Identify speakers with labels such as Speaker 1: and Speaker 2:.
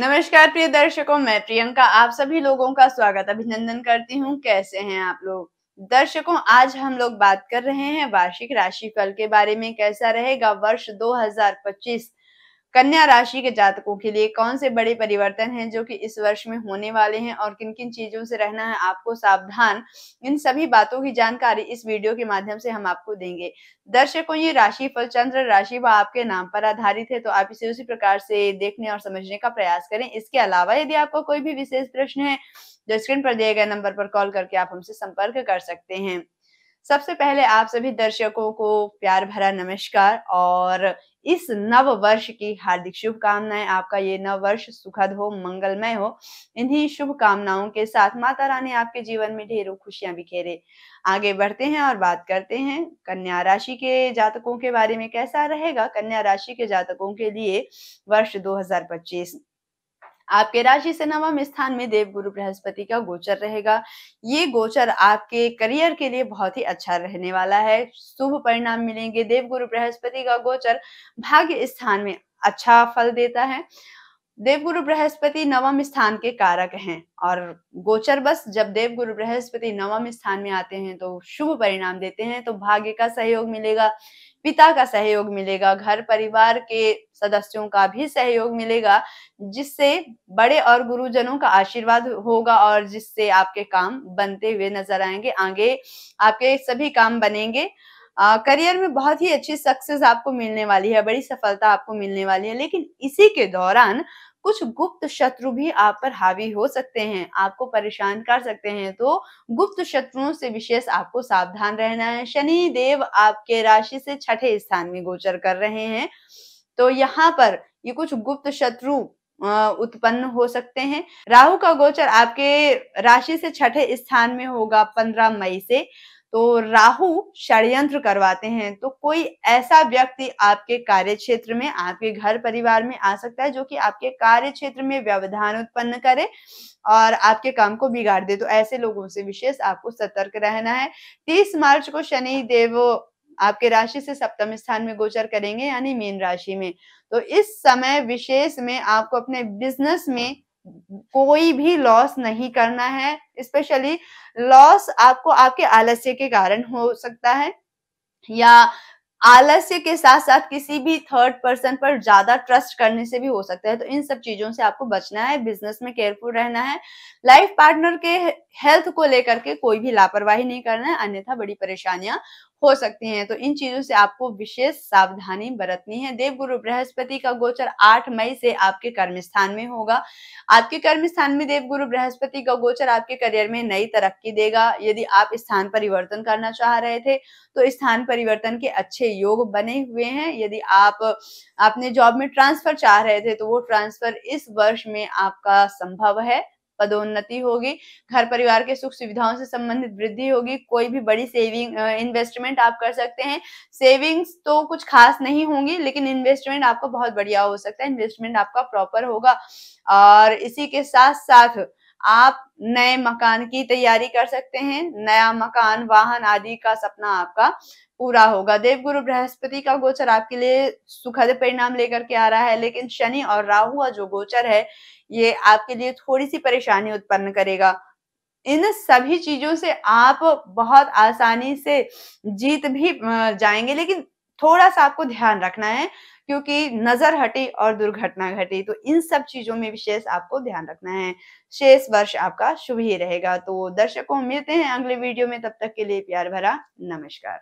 Speaker 1: नमस्कार प्रिय दर्शकों मैं प्रियंका आप सभी लोगों का स्वागत अभिनंदन करती हूँ कैसे हैं आप लोग दर्शकों आज हम लोग बात कर रहे हैं वार्षिक राशि फल के बारे में कैसा रहेगा वर्ष कन्या राशि के जातकों के लिए कौन से बड़े परिवर्तन हैं जो कि इस वर्ष में होने वाले हैं और किन किन चीजों से रहना है आपको सावधान इन सभी बातों की जानकारी इस वीडियो के माध्यम से हम आपको देंगे दर्शकों ये राशि फल चंद्र राशि व आपके नाम पर आधारित है तो आप इसे उसी प्रकार से देखने और समझने का प्रयास करें इसके अलावा यदि आपको कोई भी विशेष प्रश्न है जो तो स्क्रीन पर दिए गए नंबर पर कॉल करके आप हमसे संपर्क कर सकते हैं सबसे पहले आप सभी दर्शकों को प्यार भरा नमस्कार और इस नव वर्ष की हार्दिक शुभकामनाएं आपका ये नव वर्ष सुखद हो मंगलमय हो इन्हीं शुभकामनाओं के साथ माता रानी आपके जीवन में ढेरों खुशियां बिखेरे आगे बढ़ते हैं और बात करते हैं कन्या राशि के जातकों के बारे में कैसा रहेगा कन्या राशि के जातकों के लिए वर्ष दो आपके राशि से नवम स्थान में देव गुरु बृहस्पति का गोचर रहेगा ये गोचर आपके करियर के लिए बहुत ही अच्छा रहने वाला है शुभ परिणाम मिलेंगे देव गुरु बृहस्पति का गोचर भाग्य स्थान में अच्छा फल देता है देवगुरु बृहस्पति नवम स्थान के कारक हैं और गोचर बस जब देवगुरु बृहस्पति नवम स्थान में आते हैं तो शुभ परिणाम देते हैं तो भाग्य का सहयोग मिलेगा पिता का सहयोग मिलेगा घर परिवार के सदस्यों का भी सहयोग मिलेगा जिससे बड़े और गुरुजनों का आशीर्वाद होगा और जिससे आपके काम बनते हुए नजर आएंगे आगे आपके सभी काम बनेंगे आ, करियर में बहुत ही अच्छी सक्सेस आपको मिलने वाली है बड़ी सफलता आपको मिलने वाली है लेकिन इसी के दौरान कुछ गुप्त शत्रु भी आप पर हावी हो सकते हैं आपको परेशान कर सकते हैं तो गुप्त शत्रुओं से विशेष आपको सावधान रहना है शनि देव आपके राशि से छठे स्थान में गोचर कर रहे हैं तो यहाँ पर ये कुछ गुप्त शत्रु उत्पन्न हो सकते हैं राहु का गोचर आपके राशि से छठे स्थान में होगा पंद्रह मई से तो राहु षड्यंत्र करवाते हैं तो कोई ऐसा व्यक्ति आपके कार्य क्षेत्र में आपके घर परिवार में आ सकता है जो कि आपके कार्य क्षेत्र में व्यवधान उत्पन्न करे और आपके काम को बिगाड़ दे तो ऐसे लोगों से विशेष आपको सतर्क रहना है तीस मार्च को शनि देव आपके राशि से सप्तम स्थान में गोचर करेंगे यानी मीन राशि में तो इस समय विशेष में आपको अपने बिजनेस में कोई भी लॉस नहीं करना है स्पेशली लॉस आपको आपके आलस्य के कारण हो सकता है या आलस्य के साथ साथ किसी भी थर्ड पर्सन पर ज्यादा ट्रस्ट करने से भी हो सकता है तो इन सब चीजों से आपको बचना है बिजनेस में केयरफुल रहना है लाइफ पार्टनर के हेल्थ को लेकर के कोई भी लापरवाही नहीं करना है अन्यथा बड़ी परेशानियां हो सकते हैं तो इन चीजों से आपको विशेष सावधानी बरतनी है देवगुरु बृहस्पति का गोचर 8 मई से आपके कर्म स्थान में होगा आपके कर्म स्थान में देवगुरु बृहस्पति का गोचर आपके करियर में नई तरक्की देगा यदि आप स्थान परिवर्तन करना चाह रहे थे तो स्थान परिवर्तन के अच्छे योग बने हुए हैं यदि आप अपने जॉब में ट्रांसफर चाह रहे थे तो वो ट्रांसफर इस वर्ष में आपका संभव है पदोन्नति होगी घर परिवार के सुख सुविधाओं से संबंधित वृद्धि होगी कोई भी बड़ी सेविंग इन्वेस्टमेंट आप कर सकते हैं सेविंग्स तो कुछ खास नहीं होंगी लेकिन इन्वेस्टमेंट आपका बहुत बढ़िया हो सकता है इन्वेस्टमेंट आपका प्रॉपर होगा और इसी के साथ साथ आप नए मकान की तैयारी कर सकते हैं नया मकान वाहन आदि का सपना आपका पूरा होगा देवगुरु बृहस्पति का गोचर आपके लिए सुखद परिणाम लेकर के आ रहा है लेकिन शनि और राहु का जो गोचर है ये आपके लिए थोड़ी सी परेशानी उत्पन्न करेगा इन सभी चीजों से आप बहुत आसानी से जीत भी जाएंगे लेकिन थोड़ा सा आपको ध्यान रखना है क्योंकि नजर हटी और दुर्घटना घटी तो इन सब चीजों में विशेष आपको ध्यान रखना है शेष वर्ष आपका शुभ ही रहेगा तो दर्शकों मिलते हैं अगले वीडियो में तब तक के लिए प्यार भरा नमस्कार